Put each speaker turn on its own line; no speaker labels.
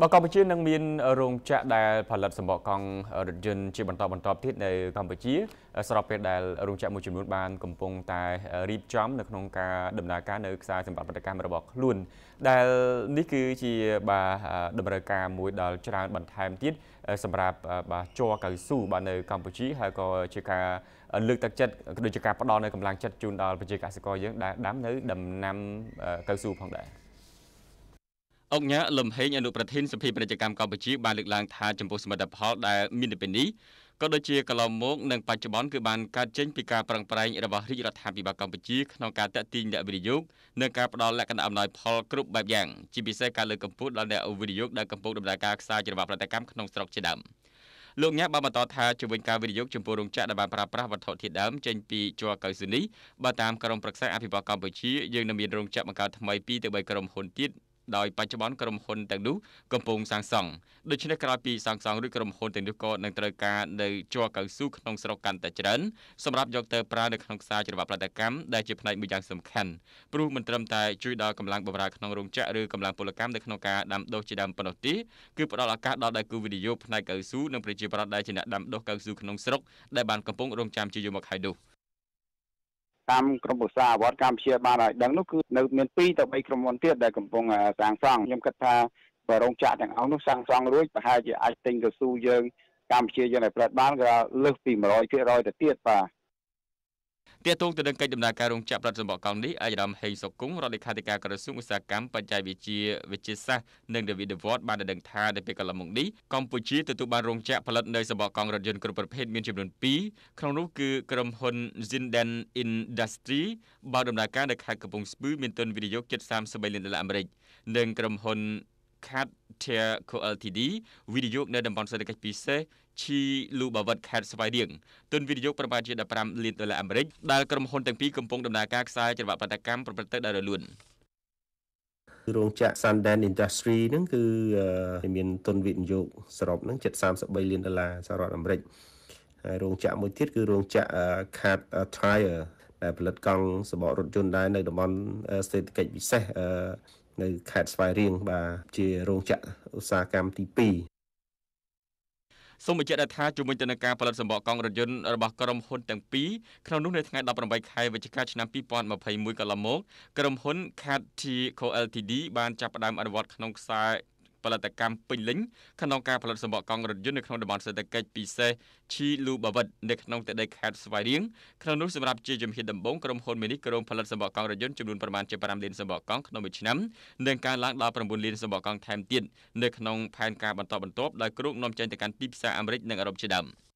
បើកម្ពុជានឹងមានរោងចក្រដែលផលិតសម្បកកង់រថយន្តជាបន្តបន្ទាប់ទៀតនៅកម្ពុជា ស្របពេលដែលរោងចក្រមួយចំនួនបានកំពុងតែរៀបចំ នៅក្នុងការដំណើរការនៅខ្សែសម្បត្តិផលិតកម្មរបស់ខ្លួន ដែលនេះគឺជាបាទតម្រូវការមួយដល់ច្រើនបន្ថែមទៀតសម្រាប់បាទជ័រកៅស៊ូបាទនៅកម្ពុជាហើយក៏ជាការលើកទឹកចិត្តដូចជាការផ្ដល់នៅកម្លាំងចិត្តជូនដល់ប្រជាកសិករយើងដែលដាំនៅដំណាំកៅស៊ូផងដែរ។អង្គការលំហេងអនុប្រធានសភាពាណិជ្ជកម្មកម្ពុជា បានលើកឡើងថាចំពោះសមិទ្ធផលដែលមានទៅពេលនេះក៏ដូចជាកន្លងមកនិងបច្ចុប្បន្នគឺបានកើតចេញពីការប្រឹងប្រែងរបស់រាជរដ្ឋាភិបាលកម្ពុជាក្នុងការតាក់ទាញអ្នកវិនិយោគនិងការផ្តល់លក្ខណៈអំណោយផលគ្រប់បែបយ៉ាងជាពិសេសការលើកកម្ពស់ដល់អ្នកវិនិយោគដែលកំពុងដំណើរការខ្សែច្រវាក់ផលិតកម្មក្នុងស្រុកជាដើមលោកញ៉ាបានបន្តថាជំវិញការវិនិយោគចំពោះរោងចក្រដែលបានប្រើប្រាស់វត្ថុធាតុដើមចេញពីជ័រកៅស៊ូនេះបើតាមក្រមប្រឹក្សាអភិបាលកម្ពុជាយើងនៅមានរោងចក្របង្កើតថ្មី2ទៅ3ក្រុមហ៊ុនទៀតដោយបច្ចុប្បន្នក្រុមហ៊ុនទាំងនោះកំពុងសាងសង់ដូច្នេះក្រោយពីសាងសង់រួចក្រុមហ៊ុនទាំងនេះក៏នឹងត្រូវការនៅជ័រកៅស៊ូក្នុងស្រុកកាន់តែច្រើនសម្រាប់យកទៅប្រើនៅក្នុងខ្សែច្រវាក់ផលិតកម្មដែលជាផ្នែកមួយយ៉ាងសំខាន់ព្រោះមិនត្រឹមតែជួយដល់កម្លាំងបម្រើក្នុងរោងចក្រឬកម្លាំងពលកម្មនៅក្នុងការដាំដុះជាដើមប៉ុណ្ណោះទេគឺផ្ដល់ឱកាសដល់ដៃគូវិនិយោគផ្នែកកៅស៊ូនិងប្រជាប្រដ្ឋដែលជាអ្នកដាំដុះកៅស៊ូក្នុងស្រុកដែលបានកំពុងរងចាំជាយូរមកហើយនោះ។
កម្មក្រុមឧស្សាហវត្តកម្ពុជាបានឲ្យដឹងនោះគឺនៅមាន2ទៅ3ក្រុមហ៊ុនទៀតដែលកំពុងសាងសង់ខ្ញុំគិតថាបើរោងចក្រទាំងអស់នោះសាងសង់រួចប្រហែលជាអាចទិញកស៊ូយើងកម្ពុជាយើងឲ្យផលិតបានក៏លើសពី100%ទៅទៀតបាទ
ទាក់ទងទៅនឹងកិច្ចដំណើរការរោងចក្រផលិតសំបកកង់នេះអាយដាមហេងសុគង្គរដ្ឋលេខាធិការក្រសួងឧស្សាហកម្មបច្ចេកវិទ្យាវិទ្យាសាស្ត្រនិងនវិនិវត្តន៍បានដឹងថានៅពេលកន្លងមកនេះកម្ពុជាទទួលបានរោងចក្រផលិតនៅសំបកកង់រថយន្តគ្រប់ប្រភេទមានចំនួន2ក្នុងនោះគឺក្រុមហ៊ុន Zinden Industry បើដំណើរការនៅខេត្តកំពង់ស្ពឺមានទុនវិនិយោគជិត33លានដុល្លារអាមេរិកនិងក្រុមហ៊ុន Cat Tier Co Ltd វិនិយោគនៅ តំបន់ សេដ្ឋកិច្ចពិសេសឈីលូបាវិតខេត្តស្វាយរៀងទុនវិនិយោគប្រមាណជា15លានដុល្លារអាមេរិកដែលក្រុមហ៊ុនទាំងពីរកំពុងដំណើរការខ្សែចល័តបដកម្មប្រព្រឹត្តទៅដោយរលូន
រោងចក្រ Sandan Industry ហ្នឹងគឺមានទុនវិនិយោគសរុបហ្នឹងជិត33លានដុល្លារសហរដ្ឋអាមេរិកហើយរោងចក្រមួយទៀតគឺរោងចក្រ Cat Tire ដែលផលិតកង់សម្បករថយន្តដែរនៅតំបន់សេដ្ឋកិច្ចពិសេសនៅខេត្តស្វាយរៀងបាទជារោងចក្រឧស្សាហកម្មទី2
សូមបញ្ជាក់ដែរថាជំនួយទៅនឹងការផលិតសម្បកកង់រថយន្តរបស់ក្រុមហ៊ុនទាំងពីរក្នុងនោះនៅថ្ងៃ18ខែវិច្ឆិកាឆ្នាំ2021កន្លងមកក្រុមហ៊ុន CAT Co Ltd បានចាប់ផ្ដើមអនុវត្តក្នុងខ្សែផលិតកម្មពេញលេញក្នុងការផលិតសម្បកកង់រថយន្តនៅក្នុងតំបន់សេដ្ឋកិច្ចពិសេសឈីលូបាវិតនៅក្នុងទឹកដីខេត្តស្វាយរៀងក្នុងនោះសម្រាប់ជាជំហានដំបូងក្រុមហ៊ុនមីនីក្រុមផលិតសម្បកកង់រថយន្តចំនួនប្រមាណជា5លានសម្បកកង់ក្នុងមួយឆ្នាំនិងការឡើងដល់9លានសម្បកកង់ថែមទៀតនៅក្នុងផែនការបន្តបន្ទាប់ដោយគ្រោងនាំចេញទៅកាន់ទីផ្សារអាមេរិកនិងអឺរ៉ុបជាដើម។